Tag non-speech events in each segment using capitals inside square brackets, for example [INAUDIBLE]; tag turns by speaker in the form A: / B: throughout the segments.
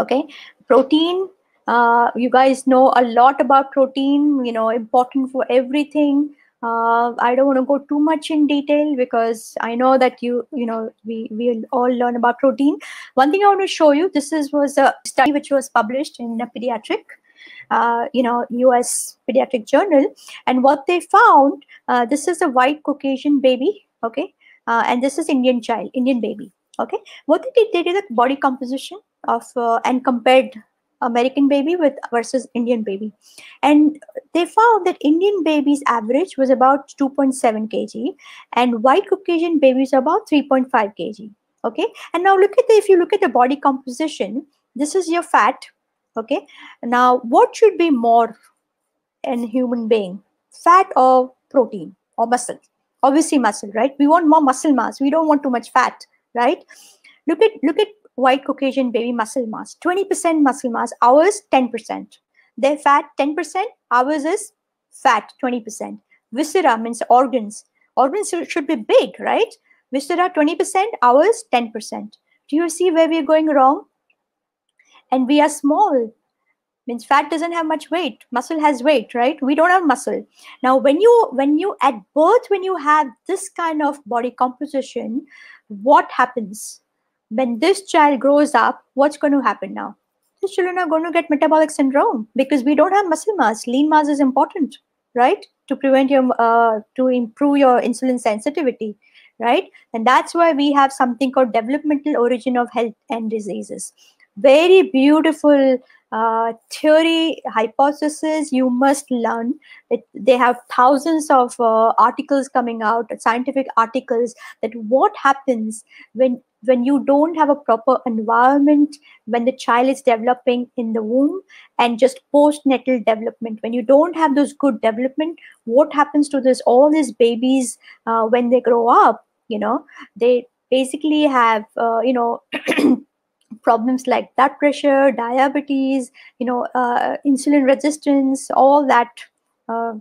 A: okay protein uh, you guys know a lot about protein you know important for everything uh, i don't want to go too much in detail because i know that you you know we we all learn about protein one thing i want to show you this is was a study which was published in a pediatric uh, you know us pediatric journal and what they found uh, this is a white caucasian baby okay uh, and this is indian child indian baby okay what they did they did a body composition of uh, and compared American baby with versus Indian baby, and they found that Indian babies' average was about 2.7 kg, and white Caucasian babies about 3.5 kg. Okay, and now look at the, if you look at the body composition, this is your fat. Okay, now what should be more in human being, fat or protein or muscle? Obviously, muscle, right? We want more muscle mass. We don't want too much fat, right? Look at look at white Caucasian baby muscle mass. 20% muscle mass, ours 10%. Their fat 10%, ours is fat 20%. Viscera means organs. Organs should be big, right? Viscera 20%, ours 10%. Do you see where we're going wrong? And we are small. Means fat doesn't have much weight. Muscle has weight, right? We don't have muscle. Now, when you when you at birth, when you have this kind of body composition, what happens? when this child grows up, what's going to happen now? These children are going to get metabolic syndrome because we don't have muscle mass. Lean mass is important, right? To prevent your, uh, to improve your insulin sensitivity, right? And that's why we have something called developmental origin of health and diseases. Very beautiful uh, theory hypothesis you must learn it, they have thousands of uh, articles coming out scientific articles that what happens when when you don't have a proper environment when the child is developing in the womb and just postnatal development when you don't have those good development what happens to this all these babies uh, when they grow up you know they basically have uh, you know [CLEARS THROAT] problems like blood pressure diabetes you know uh, insulin resistance all that uh,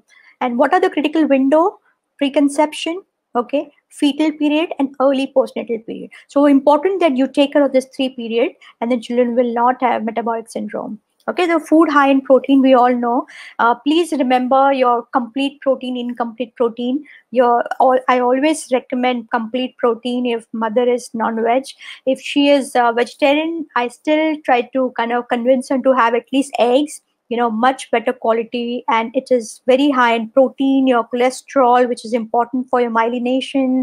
A: and what are the critical window preconception okay fetal period and early postnatal period. So important that you take care of this three period and the children will not have metabolic syndrome. Okay, the food high in protein, we all know. Uh, please remember your complete protein, incomplete protein. Your all, I always recommend complete protein if mother is non-veg. If she is uh, vegetarian, I still try to kind of convince her to have at least eggs you know much better quality and it is very high in protein your cholesterol which is important for your myelination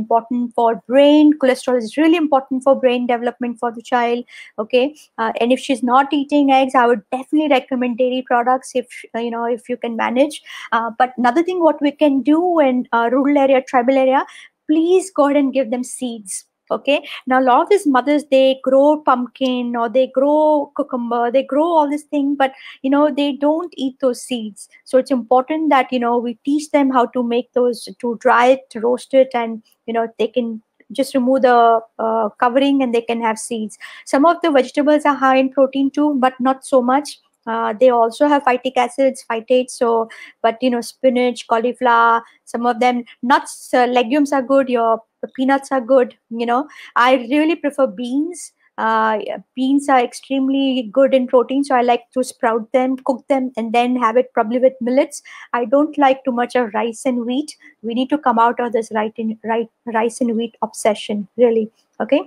A: important for brain cholesterol is really important for brain development for the child okay uh, and if she's not eating eggs i would definitely recommend dairy products if you know if you can manage uh, but another thing what we can do in uh, rural area tribal area please go ahead and give them seeds okay now a lot of these mothers they grow pumpkin or they grow cucumber they grow all this thing but you know they don't eat those seeds so it's important that you know we teach them how to make those to dry it to roast it and you know they can just remove the uh, covering and they can have seeds some of the vegetables are high in protein too but not so much uh, they also have phytic acids phytates so but you know spinach cauliflower some of them nuts uh, legumes are good your the peanuts are good you know i really prefer beans uh, beans are extremely good in protein so i like to sprout them cook them and then have it probably with millets i don't like too much of rice and wheat we need to come out of this right in right rice and wheat obsession really okay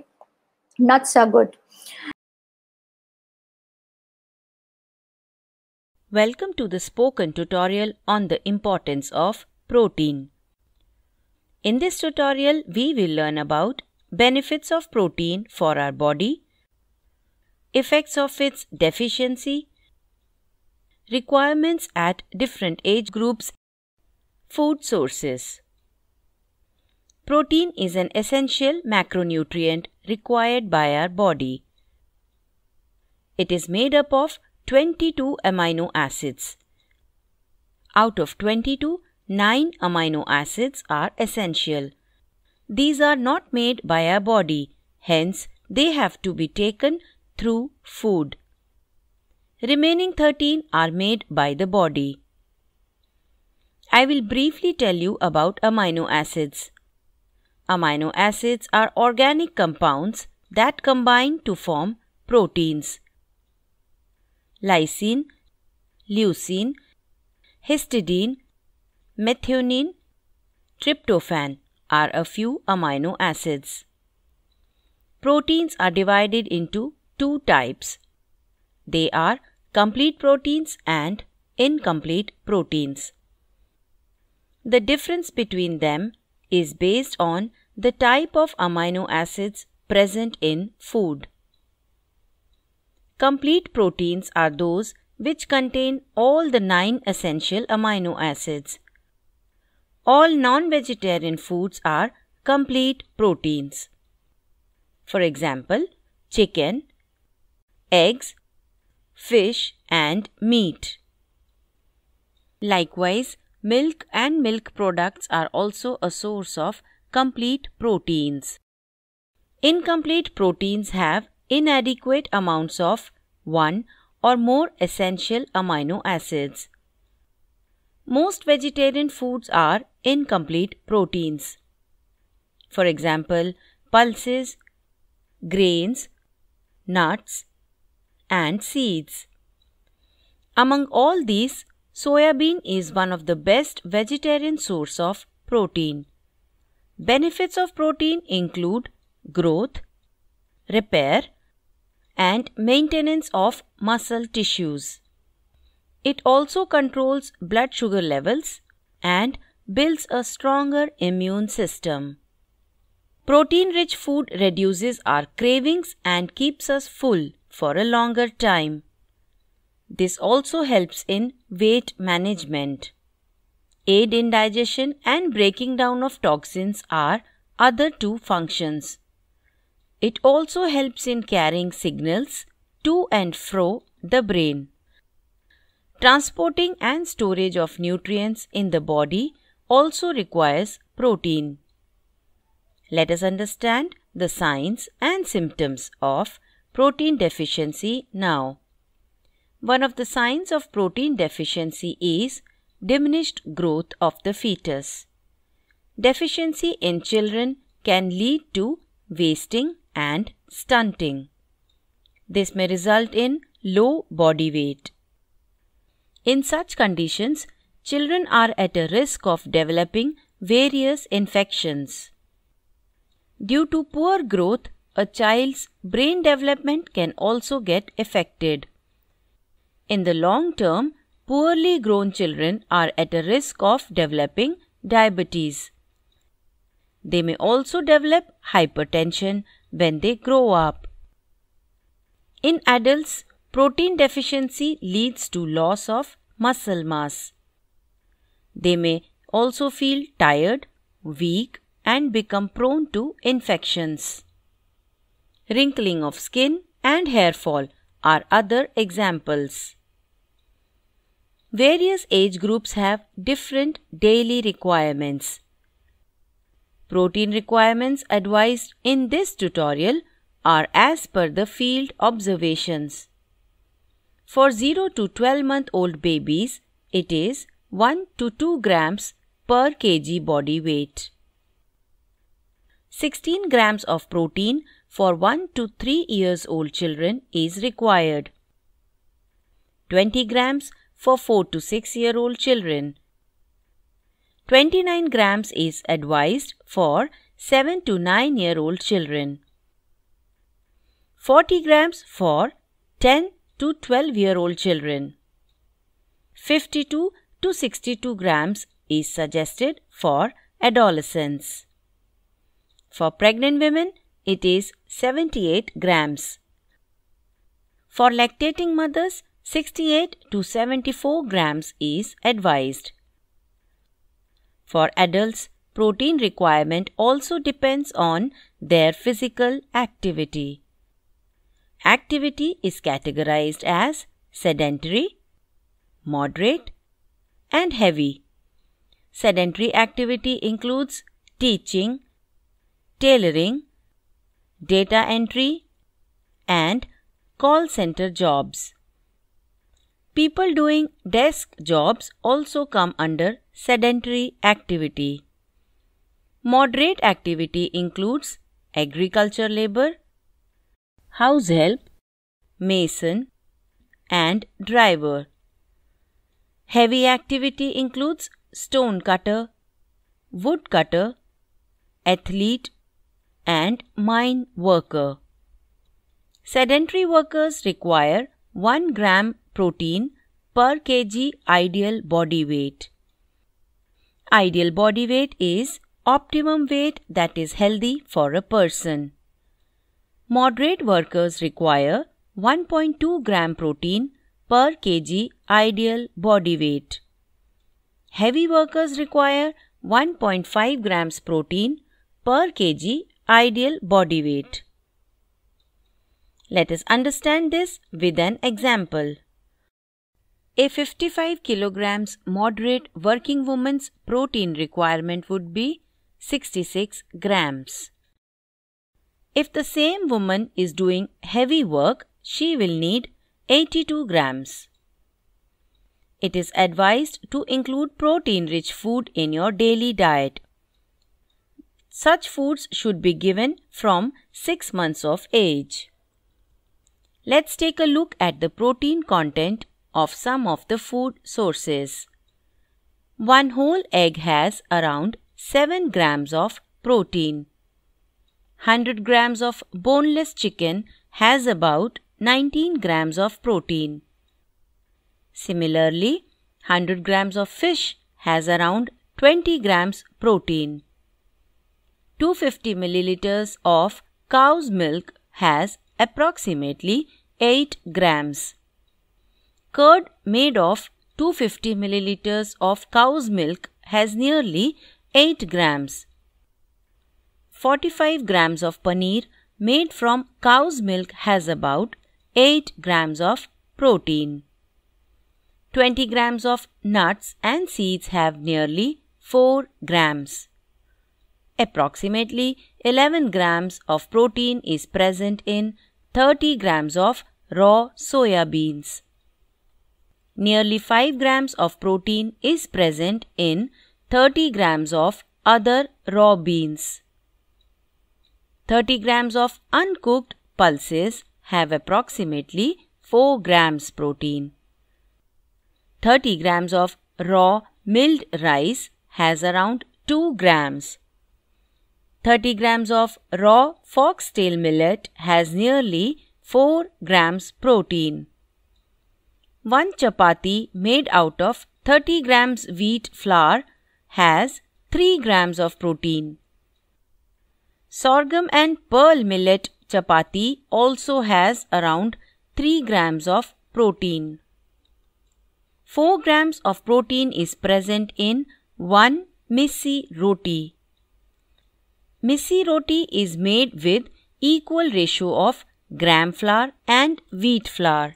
A: nuts are good
B: welcome to the spoken tutorial on the importance of protein in this tutorial, we will learn about benefits of protein for our body, effects of its deficiency, requirements at different age groups, food sources. Protein is an essential macronutrient required by our body. It is made up of 22 amino acids. Out of 22, Nine amino acids are essential. These are not made by our body, hence, they have to be taken through food. Remaining 13 are made by the body. I will briefly tell you about amino acids. Amino acids are organic compounds that combine to form proteins. Lysine, leucine, histidine, methionine, tryptophan are a few amino acids. Proteins are divided into two types. They are complete proteins and incomplete proteins. The difference between them is based on the type of amino acids present in food. Complete proteins are those which contain all the nine essential amino acids all non-vegetarian foods are complete proteins. For example, chicken, eggs, fish and meat. Likewise, milk and milk products are also a source of complete proteins. Incomplete proteins have inadequate amounts of one or more essential amino acids. Most vegetarian foods are incomplete proteins. For example, pulses, grains, nuts, and seeds. Among all these, soybean is one of the best vegetarian source of protein. Benefits of protein include growth, repair, and maintenance of muscle tissues. It also controls blood sugar levels and builds a stronger immune system. Protein rich food reduces our cravings and keeps us full for a longer time. This also helps in weight management. Aid in digestion and breaking down of toxins are other two functions. It also helps in carrying signals to and fro the brain. Transporting and storage of nutrients in the body also requires protein. Let us understand the signs and symptoms of protein deficiency now. One of the signs of protein deficiency is diminished growth of the fetus. Deficiency in children can lead to wasting and stunting. This may result in low body weight. In such conditions, children are at a risk of developing various infections. Due to poor growth, a child's brain development can also get affected. In the long term, poorly grown children are at a risk of developing diabetes. They may also develop hypertension when they grow up. In adults, Protein deficiency leads to loss of muscle mass. They may also feel tired, weak, and become prone to infections. Wrinkling of skin and hair fall are other examples. Various age groups have different daily requirements. Protein requirements advised in this tutorial are as per the field observations. For 0 to 12 month old babies, it is 1 to 2 grams per kg body weight. 16 grams of protein for 1 to 3 years old children is required. 20 grams for 4 to 6 year old children. 29 grams is advised for 7 to 9 year old children. 40 grams for 10 to 12 year old children. 52 to 62 grams is suggested for adolescents. For pregnant women, it is 78 grams. For lactating mothers, 68 to 74 grams is advised. For adults, protein requirement also depends on their physical activity activity is categorized as sedentary, moderate, and heavy. Sedentary activity includes teaching, tailoring, data entry, and call center jobs. People doing desk jobs also come under sedentary activity. Moderate activity includes agriculture labor, house help, mason, and driver. Heavy activity includes stone cutter, wood cutter, athlete, and mine worker. Sedentary workers require 1 gram protein per kg ideal body weight. Ideal body weight is optimum weight that is healthy for a person. Moderate workers require 1.2 gram protein per kg ideal body weight. Heavy workers require 1.5 grams protein per kg ideal body weight. Let us understand this with an example. A 55 kilograms moderate working woman's protein requirement would be 66 grams. If the same woman is doing heavy work, she will need 82 grams. It is advised to include protein rich food in your daily diet. Such foods should be given from 6 months of age. Let's take a look at the protein content of some of the food sources. One whole egg has around 7 grams of protein. 100 grams of boneless chicken has about 19 grams of protein. Similarly, 100 grams of fish has around 20 grams protein. 250 milliliters of cow's milk has approximately 8 grams. Curd made of 250 milliliters of cow's milk has nearly 8 grams. 45 grams of paneer made from cow's milk has about 8 grams of protein. 20 grams of nuts and seeds have nearly 4 grams. Approximately 11 grams of protein is present in 30 grams of raw soya beans. Nearly 5 grams of protein is present in 30 grams of other raw beans. 30 grams of uncooked pulses have approximately 4 grams protein. 30 grams of raw milled rice has around 2 grams. 30 grams of raw foxtail millet has nearly 4 grams protein. 1 chapati made out of 30 grams wheat flour has 3 grams of protein. Sorghum and pearl millet chapati also has around 3 grams of protein. 4 grams of protein is present in 1 missi roti. Missi roti is made with equal ratio of gram flour and wheat flour.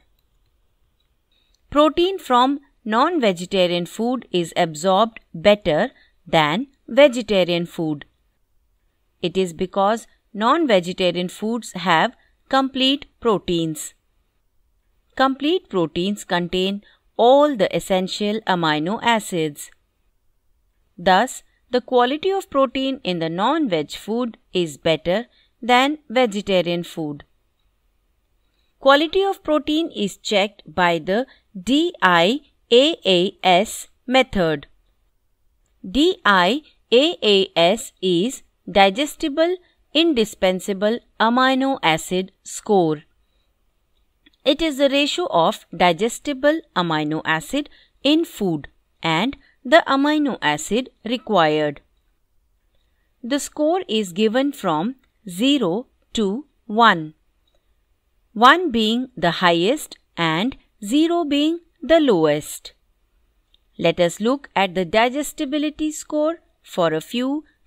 B: Protein from non-vegetarian food is absorbed better than vegetarian food it is because non-vegetarian foods have complete proteins. Complete proteins contain all the essential amino acids. Thus, the quality of protein in the non-veg food is better than vegetarian food. Quality of protein is checked by the DIAAS method. DIAAS is digestible indispensable amino acid score. It is the ratio of digestible amino acid in food and the amino acid required. The score is given from 0 to 1. 1 being the highest and 0 being the lowest. Let us look at the digestibility score for a few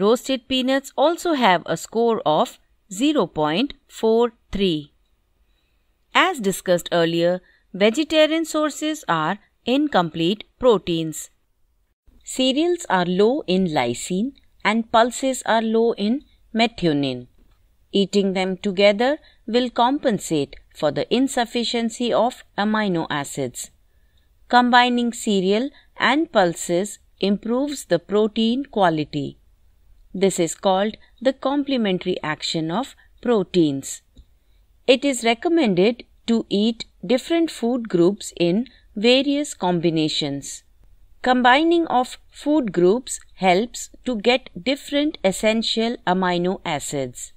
B: Roasted peanuts also have a score of 0.43. As discussed earlier, vegetarian sources are incomplete proteins. Cereals are low in lysine and pulses are low in methionine. Eating them together will compensate for the insufficiency of amino acids. Combining cereal and pulses improves the protein quality. This is called the complementary action of proteins. It is recommended to eat different food groups in various combinations. Combining of food groups helps to get different essential amino acids.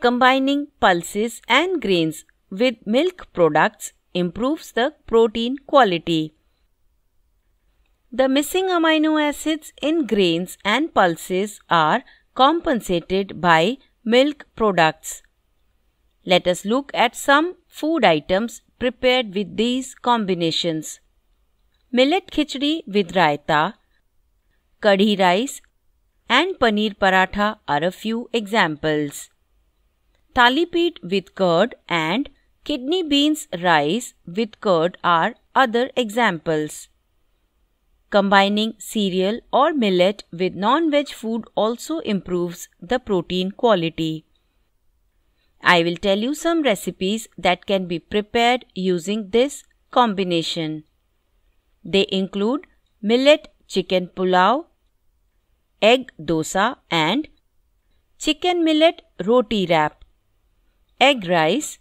B: Combining pulses and grains with milk products improves the protein quality. The missing amino acids in grains and pulses are compensated by milk products. Let us look at some food items prepared with these combinations. Millet khichdi with raita, kadhi rice and paneer paratha are a few examples. Thalipit with curd and kidney beans rice with curd are other examples. Combining cereal or millet with non-veg food also improves the protein quality. I will tell you some recipes that can be prepared using this combination. They include millet chicken pulao, egg dosa and chicken millet roti wrap, egg rice,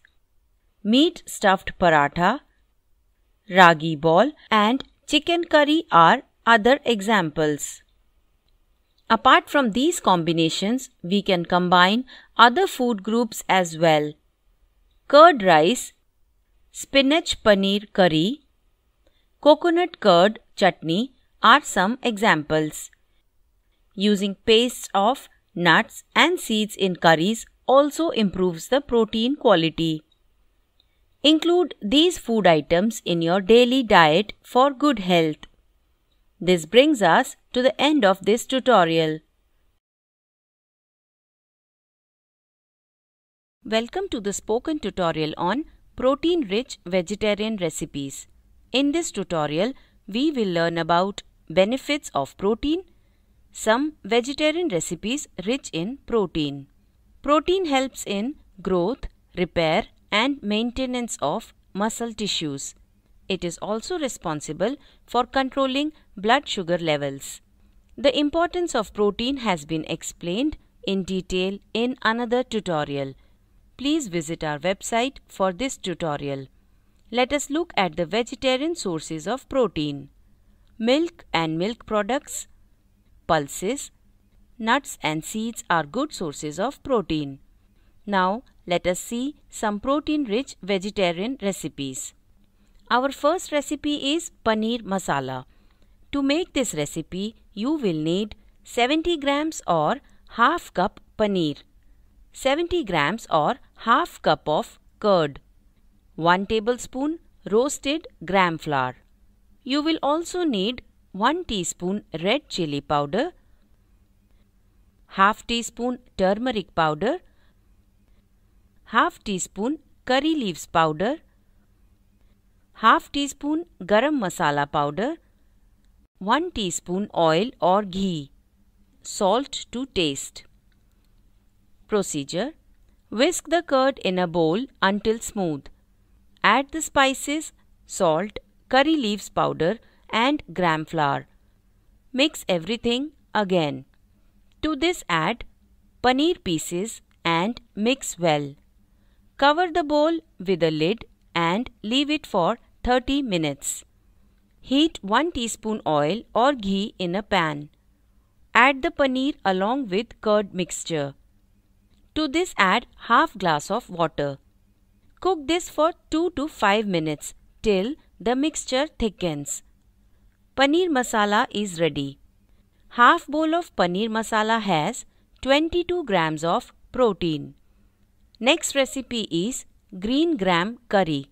B: meat stuffed paratha, ragi ball and chicken curry are other examples. Apart from these combinations, we can combine other food groups as well. Curd rice, spinach paneer curry, coconut curd chutney are some examples. Using pastes of nuts and seeds in curries also improves the protein quality. Include these food items in your daily diet for good health. This brings us to the end of this tutorial. Welcome to the spoken tutorial on protein-rich vegetarian recipes. In this tutorial, we will learn about benefits of protein, some vegetarian recipes rich in protein. Protein helps in growth, repair and maintenance of muscle tissues. It is also responsible for controlling blood sugar levels. The importance of protein has been explained in detail in another tutorial. Please visit our website for this tutorial. Let us look at the vegetarian sources of protein. Milk and milk products, pulses, nuts and seeds are good sources of protein. Now let us see some protein-rich vegetarian recipes. Our first recipe is paneer masala. To make this recipe, you will need 70 grams or half cup paneer, 70 grams or half cup of curd, 1 tablespoon roasted gram flour. You will also need 1 teaspoon red chili powder, half teaspoon turmeric powder half teaspoon curry leaves powder, half teaspoon garam masala powder, 1 teaspoon oil or ghee, salt to taste. Procedure Whisk the curd in a bowl until smooth. Add the spices, salt, curry leaves powder and gram flour. Mix everything again. To this add paneer pieces and mix well. Cover the bowl with a lid and leave it for 30 minutes. Heat 1 teaspoon oil or ghee in a pan. Add the paneer along with curd mixture. To this add half glass of water. Cook this for 2 to 5 minutes till the mixture thickens. Paneer masala is ready. Half bowl of paneer masala has 22 grams of protein. Next recipe is green gram curry.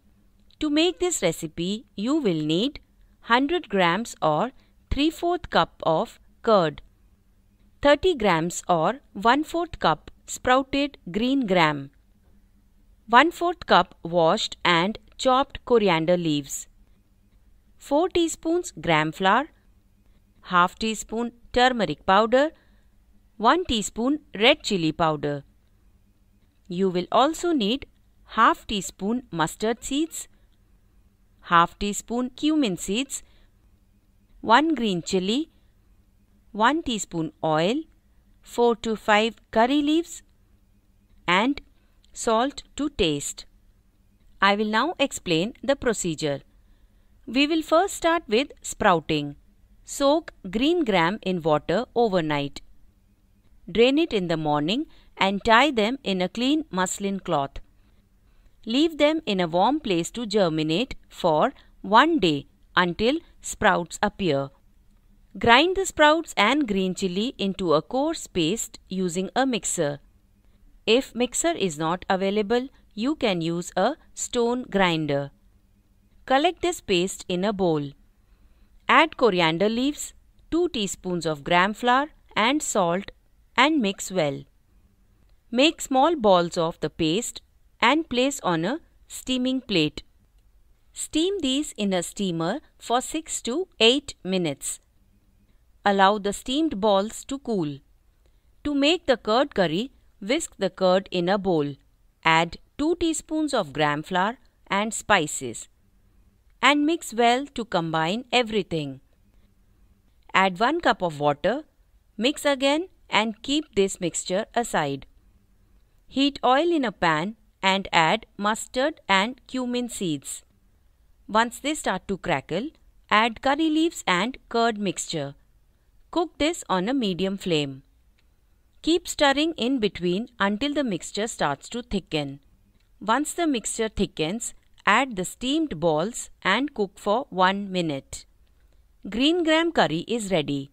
B: To make this recipe, you will need 100 grams or 3 4 cup of curd, 30 grams or 1 4 cup sprouted green gram, 1 4 cup washed and chopped coriander leaves, 4 teaspoons gram flour, half teaspoon turmeric powder, 1 teaspoon red chili powder. You will also need half teaspoon mustard seeds, half teaspoon cumin seeds, 1 green chilli, 1 teaspoon oil, 4 to 5 curry leaves and salt to taste. I will now explain the procedure. We will first start with sprouting. Soak green gram in water overnight. Drain it in the morning and tie them in a clean muslin cloth. Leave them in a warm place to germinate for one day until sprouts appear. Grind the sprouts and green chili into a coarse paste using a mixer. If mixer is not available, you can use a stone grinder. Collect this paste in a bowl. Add coriander leaves, 2 teaspoons of gram flour and salt and mix well. Make small balls of the paste and place on a steaming plate. Steam these in a steamer for 6 to 8 minutes. Allow the steamed balls to cool. To make the curd curry, whisk the curd in a bowl. Add 2 teaspoons of gram flour and spices. And mix well to combine everything. Add 1 cup of water, mix again and keep this mixture aside. Heat oil in a pan and add mustard and cumin seeds. Once they start to crackle, add curry leaves and curd mixture. Cook this on a medium flame. Keep stirring in between until the mixture starts to thicken. Once the mixture thickens, add the steamed balls and cook for 1 minute. Green gram curry is ready.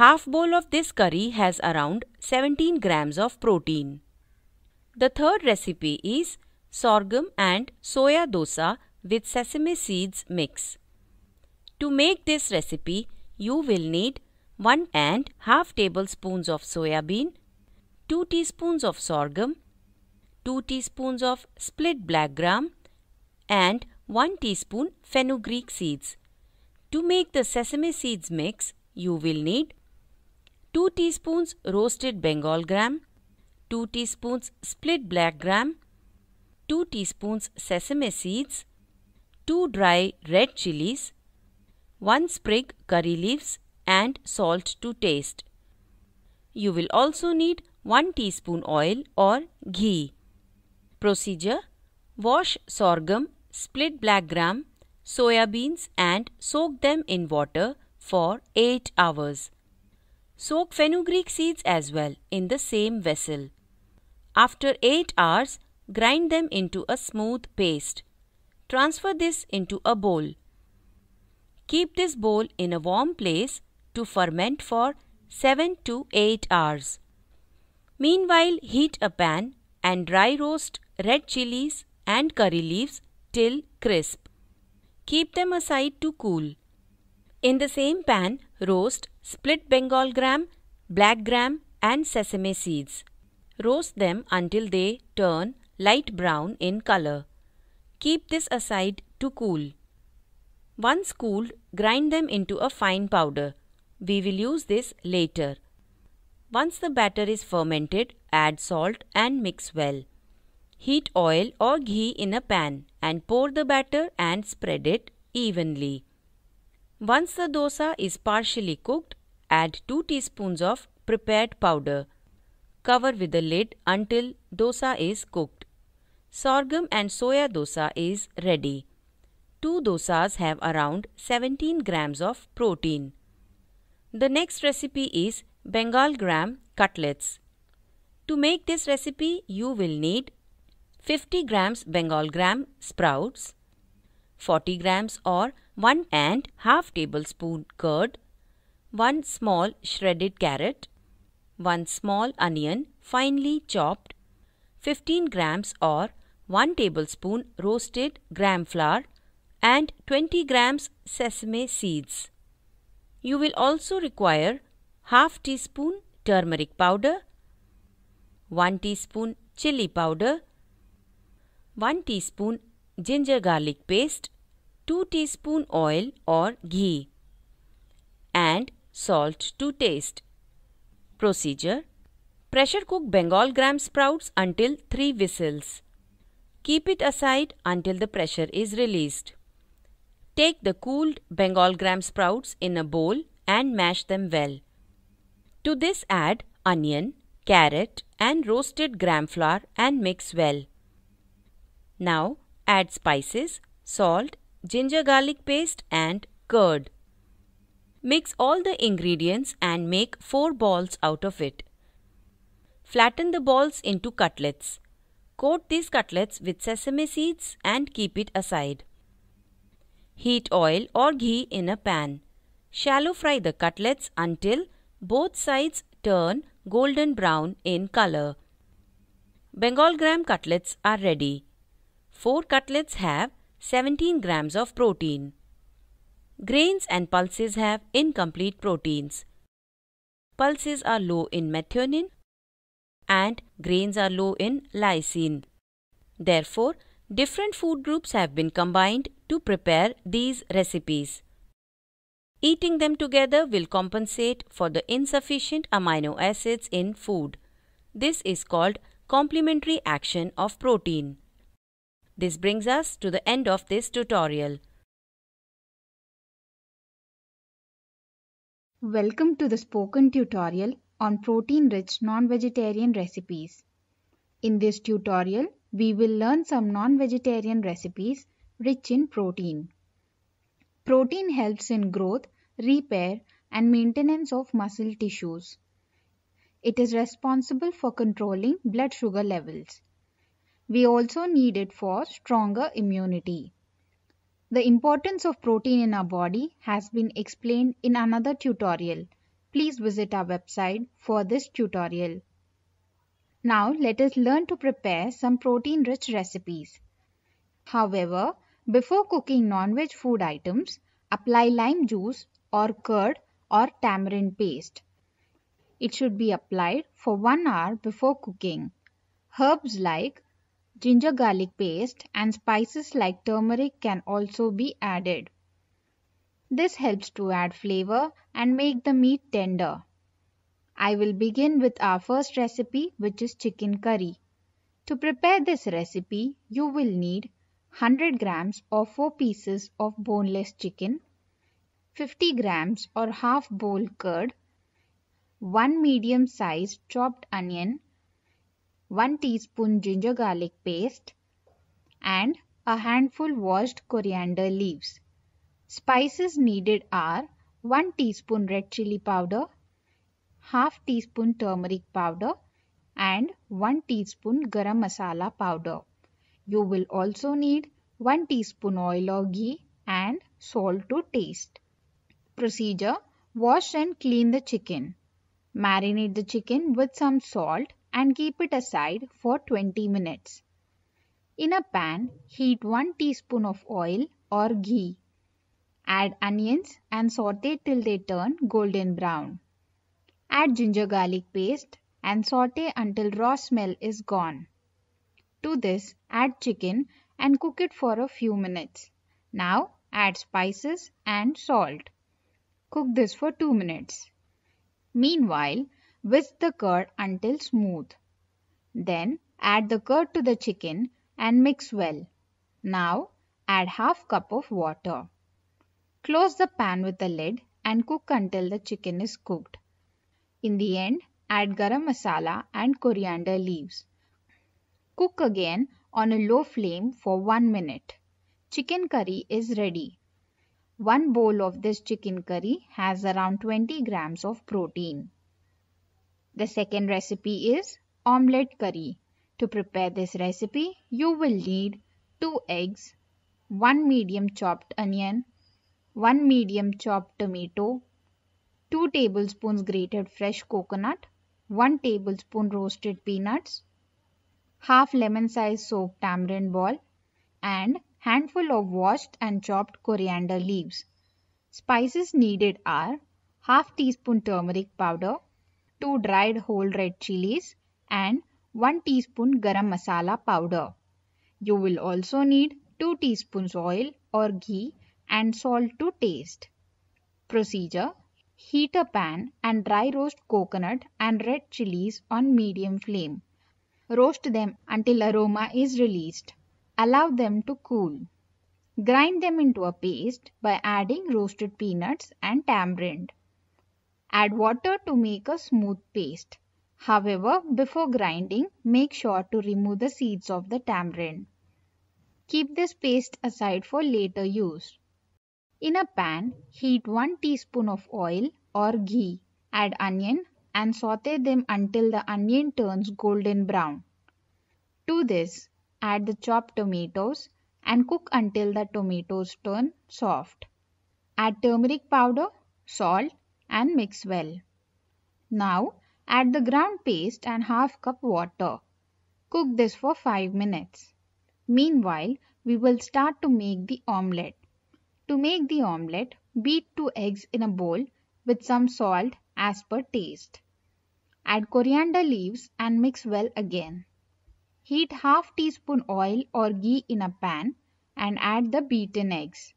B: Half bowl of this curry has around 17 grams of protein. The third recipe is sorghum and soya dosa with sesame seeds mix. To make this recipe, you will need 1 and half tablespoons of soya bean, 2 teaspoons of sorghum, 2 teaspoons of split black gram and 1 teaspoon fenugreek seeds. To make the sesame seeds mix, you will need 2 teaspoons roasted Bengal gram, 2 teaspoons split black gram, 2 teaspoons sesame seeds, 2 dry red chilies, 1 sprig curry leaves and salt to taste. You will also need 1 teaspoon oil or ghee. Procedure Wash sorghum, split black gram, soya beans and soak them in water for 8 hours. Soak fenugreek seeds as well in the same vessel. After 8 hours, grind them into a smooth paste. Transfer this into a bowl. Keep this bowl in a warm place to ferment for 7 to 8 hours. Meanwhile, heat a pan and dry roast red chilies and curry leaves till crisp. Keep them aside to cool. In the same pan, roast split Bengal gram, black gram and sesame seeds. Roast them until they turn light brown in color. Keep this aside to cool. Once cooled, grind them into a fine powder. We will use this later. Once the batter is fermented, add salt and mix well. Heat oil or ghee in a pan and pour the batter and spread it evenly. Once the dosa is partially cooked, add 2 teaspoons of prepared powder. Cover with the lid until dosa is cooked. Sorghum and soya dosa is ready. Two dosas have around 17 grams of protein. The next recipe is Bengal gram cutlets. To make this recipe, you will need 50 grams Bengal gram sprouts, 40 grams or 1 and half tablespoon curd, 1 small shredded carrot, 1 small onion finely chopped, 15 grams or 1 tablespoon roasted gram flour and 20 grams sesame seeds. You will also require half teaspoon turmeric powder, 1 teaspoon chili powder, 1 teaspoon ginger garlic paste, 2 teaspoon oil or ghee and salt to taste. Procedure Pressure cook Bengal gram sprouts until 3 whistles. Keep it aside until the pressure is released. Take the cooled Bengal gram sprouts in a bowl and mash them well. To this add onion, carrot and roasted gram flour and mix well. Now add spices, salt, ginger garlic paste and curd. Mix all the ingredients and make 4 balls out of it. Flatten the balls into cutlets. Coat these cutlets with sesame seeds and keep it aside. Heat oil or ghee in a pan. Shallow fry the cutlets until both sides turn golden brown in color. Bengal gram cutlets are ready. 4 cutlets have 17 grams of protein. Grains and pulses have incomplete proteins. Pulses are low in methionine and grains are low in lysine. Therefore, different food groups have been combined to prepare these recipes. Eating them together will compensate for the insufficient amino acids in food. This is called complementary action of protein. This brings us to the end of this tutorial.
C: Welcome to the spoken tutorial on protein-rich non-vegetarian recipes. In this tutorial, we will learn some non-vegetarian recipes rich in protein. Protein helps in growth, repair and maintenance of muscle tissues. It is responsible for controlling blood sugar levels. We also need it for stronger immunity. The importance of protein in our body has been explained in another tutorial. Please visit our website for this tutorial. Now let us learn to prepare some protein rich recipes. However, before cooking non-veg food items, apply lime juice or curd or tamarind paste. It should be applied for 1 hour before cooking. Herbs like Ginger garlic paste and spices like turmeric can also be added. This helps to add flavor and make the meat tender. I will begin with our first recipe which is chicken curry. To prepare this recipe, you will need 100 grams or 4 pieces of boneless chicken, 50 grams or half bowl curd, 1 medium sized chopped onion 1 teaspoon ginger garlic paste and a handful washed coriander leaves. Spices needed are 1 teaspoon red chili powder, half teaspoon turmeric powder and 1 teaspoon garam masala powder. You will also need 1 teaspoon oil or ghee and salt to taste. Procedure Wash and clean the chicken. Marinate the chicken with some salt and keep it aside for 20 minutes. In a pan, heat 1 teaspoon of oil or ghee. Add onions and saute till they turn golden brown. Add ginger garlic paste and saute until raw smell is gone. To this, add chicken and cook it for a few minutes. Now add spices and salt. Cook this for 2 minutes. Meanwhile, Whisk the curd until smooth. Then add the curd to the chicken and mix well. Now add half cup of water. Close the pan with the lid and cook until the chicken is cooked. In the end, add garam masala and coriander leaves. Cook again on a low flame for 1 minute. Chicken curry is ready. One bowl of this chicken curry has around 20 grams of protein. The second recipe is omelette curry. To prepare this recipe, you will need 2 eggs, 1 medium chopped onion, 1 medium chopped tomato, 2 tablespoons grated fresh coconut, 1 tablespoon roasted peanuts, half lemon sized soaked tamarind ball and handful of washed and chopped coriander leaves. Spices needed are half teaspoon turmeric powder, 2 dried whole red chilies and 1 teaspoon garam masala powder. You will also need 2 teaspoons oil or ghee and salt to taste. Procedure Heat a pan and dry roast coconut and red chilies on medium flame. Roast them until aroma is released. Allow them to cool. Grind them into a paste by adding roasted peanuts and tamarind. Add water to make a smooth paste. However, before grinding, make sure to remove the seeds of the tamarind. Keep this paste aside for later use. In a pan, heat 1 teaspoon of oil or ghee. Add onion and saute them until the onion turns golden brown. To this, add the chopped tomatoes and cook until the tomatoes turn soft. Add turmeric powder, salt and mix well. Now add the ground paste and half cup water. Cook this for 5 minutes. Meanwhile, we will start to make the omelette. To make the omelette, beat 2 eggs in a bowl with some salt as per taste. Add coriander leaves and mix well again. Heat half teaspoon oil or ghee in a pan and add the beaten eggs.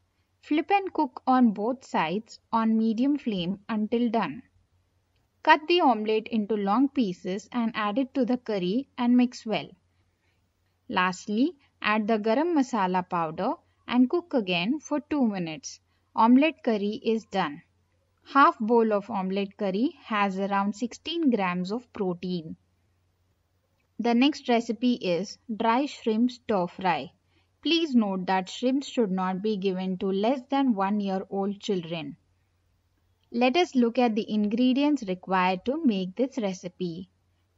C: Flip and cook on both sides on medium flame until done. Cut the omelette into long pieces and add it to the curry and mix well. Lastly, add the garam masala powder and cook again for 2 minutes. Omelette curry is done. Half bowl of omelette curry has around 16 grams of protein. The next recipe is dry shrimp stir fry. Please note that shrimps should not be given to less than 1 year old children. Let us look at the ingredients required to make this recipe.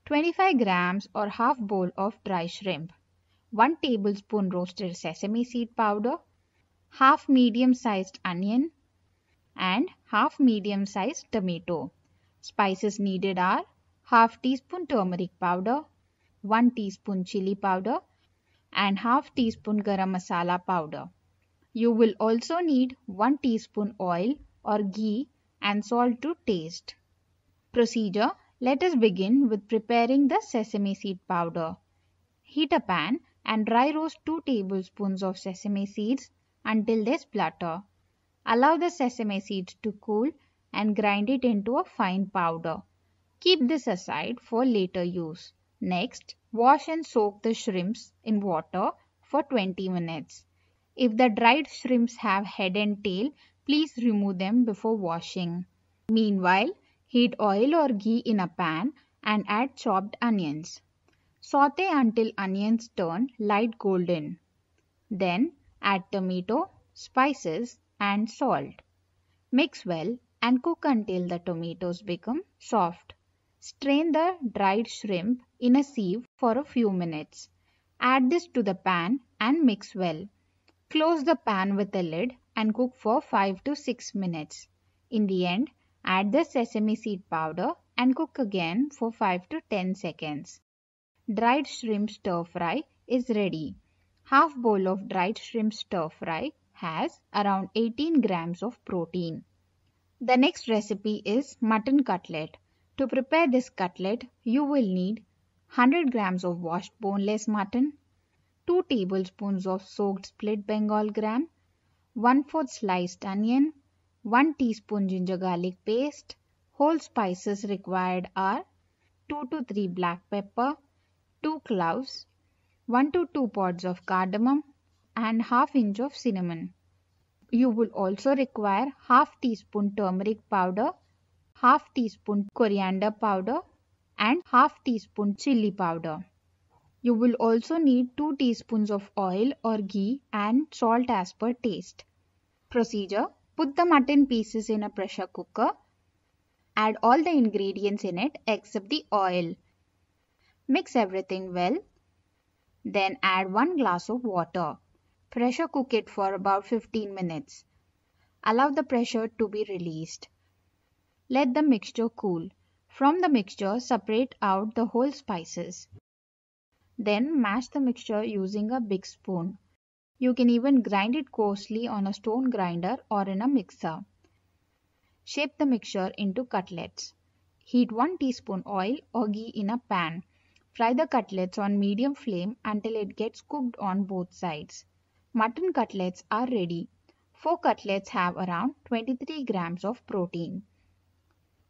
C: 25 grams or half bowl of dry shrimp, 1 tablespoon roasted sesame seed powder, half medium sized onion and half medium sized tomato. Spices needed are half teaspoon turmeric powder, 1 teaspoon chili powder and half teaspoon garam masala powder. You will also need 1 teaspoon oil or ghee and salt to taste. Procedure Let us begin with preparing the sesame seed powder. Heat a pan and dry roast 2 tablespoons of sesame seeds until they splutter. Allow the sesame seeds to cool and grind it into a fine powder. Keep this aside for later use. Next, wash and soak the shrimps in water for 20 minutes. If the dried shrimps have head and tail, please remove them before washing. Meanwhile, heat oil or ghee in a pan and add chopped onions. Saute until onions turn light golden. Then add tomato, spices and salt. Mix well and cook until the tomatoes become soft. Strain the dried shrimp in a sieve for a few minutes. Add this to the pan and mix well. Close the pan with a lid and cook for 5 to 6 minutes. In the end, add the sesame seed powder and cook again for 5 to 10 seconds. Dried shrimp stir fry is ready. Half bowl of dried shrimp stir fry has around 18 grams of protein. The next recipe is mutton cutlet. To prepare this cutlet you will need 100 grams of washed boneless mutton, 2 tablespoons of soaked split Bengal gram, 1 4 sliced onion, 1 teaspoon ginger garlic paste, whole spices required are 2 to 3 black pepper, 2 cloves, 1 to 2 pods of cardamom and half inch of cinnamon. You will also require half teaspoon turmeric powder half teaspoon coriander powder and half teaspoon chili powder. You will also need 2 teaspoons of oil or ghee and salt as per taste. Procedure Put the mutton pieces in a pressure cooker. Add all the ingredients in it except the oil. Mix everything well. Then add 1 glass of water. Pressure cook it for about 15 minutes. Allow the pressure to be released. Let the mixture cool. From the mixture, separate out the whole spices. Then mash the mixture using a big spoon. You can even grind it coarsely on a stone grinder or in a mixer. Shape the mixture into cutlets. Heat 1 teaspoon oil or ghee in a pan. Fry the cutlets on medium flame until it gets cooked on both sides. Mutton cutlets are ready. 4 cutlets have around 23 grams of protein.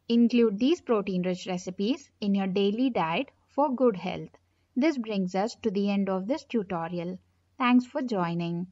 C: Include these protein-rich recipes in your daily diet for good health. This brings us to the end of this tutorial. Thanks for joining.